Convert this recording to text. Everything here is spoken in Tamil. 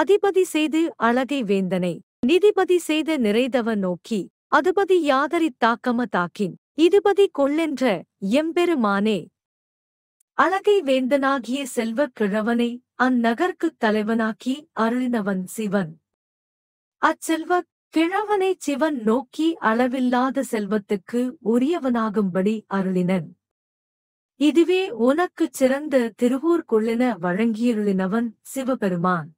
அதிபதி செய்து அழகை வேந்தனை நிதிபதி செய்த நிறைதவ நோக்கி அதுபதி யாதரித் தாக்கம தாக்கின் இதுபதி கொள்ளென்ற எம்பெருமானே அழகை வேந்தனாகிய செல்வக் கிழவனை அந்நகர்க்குத் தலைவனாக்கி அருளினவன் சிவன் அச்செல்வக் கிழவனை சிவன் நோக்கி அளவில்லாத செல்வத்துக்கு உரியவனாகும்படி அருளினன் இதுவே உனக்குச் சிறந்த திருவூர்க்குள்ளின வழங்கியருளினவன் சிவபெருமான்